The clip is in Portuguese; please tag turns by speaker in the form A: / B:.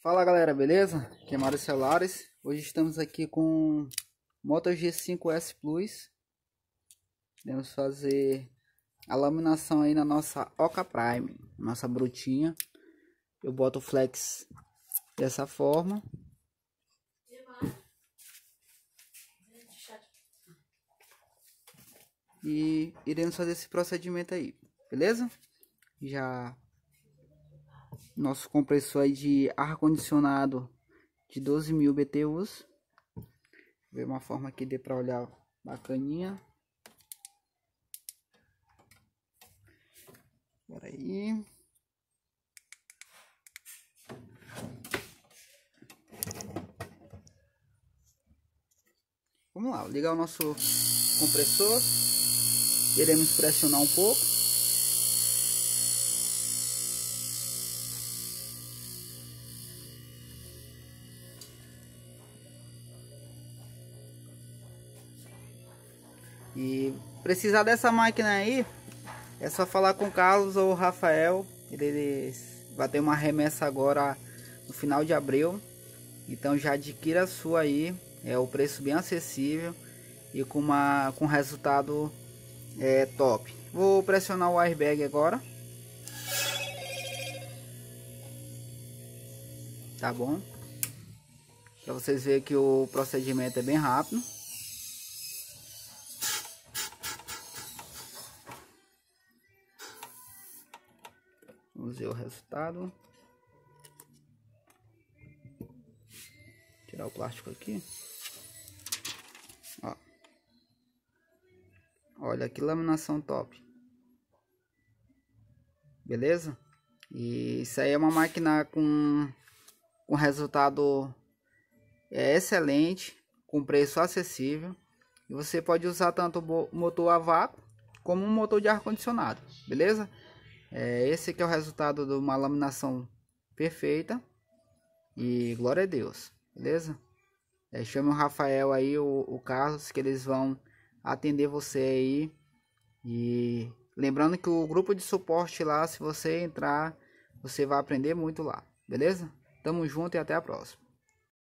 A: Fala galera, beleza? Aqui é Mário Celares. Hoje estamos aqui com Moto G5S Plus. Vamos fazer a laminação aí na nossa Oca Prime, nossa brutinha. Eu boto o flex dessa forma. E iremos fazer esse procedimento aí, beleza? Já nosso compressor aí de ar condicionado de 12 mil BTUs ver uma forma que dê para olhar bacaninha aí vamos lá ligar o nosso compressor iremos pressionar um pouco E precisar dessa máquina aí, é só falar com o Carlos ou o Rafael. Eles vai ter uma remessa agora no final de abril. Então já adquira a sua aí. É o preço bem acessível e com, uma, com resultado é, top. Vou pressionar o airbag agora. Tá bom? Para vocês verem que o procedimento é bem rápido. Vamos ver o resultado. Tirar o plástico aqui. Ó. Olha que laminação top. Beleza? E isso aí é uma máquina com, um resultado é, excelente, com preço acessível. E você pode usar tanto motor a vácuo como um motor de ar-condicionado, beleza? É, esse que é o resultado de uma laminação perfeita. E glória a Deus, beleza? É, chame o Rafael aí, o, o Carlos, que eles vão atender você aí. E lembrando que o grupo de suporte lá, se você entrar, você vai aprender muito lá, beleza? Tamo junto e até a próxima.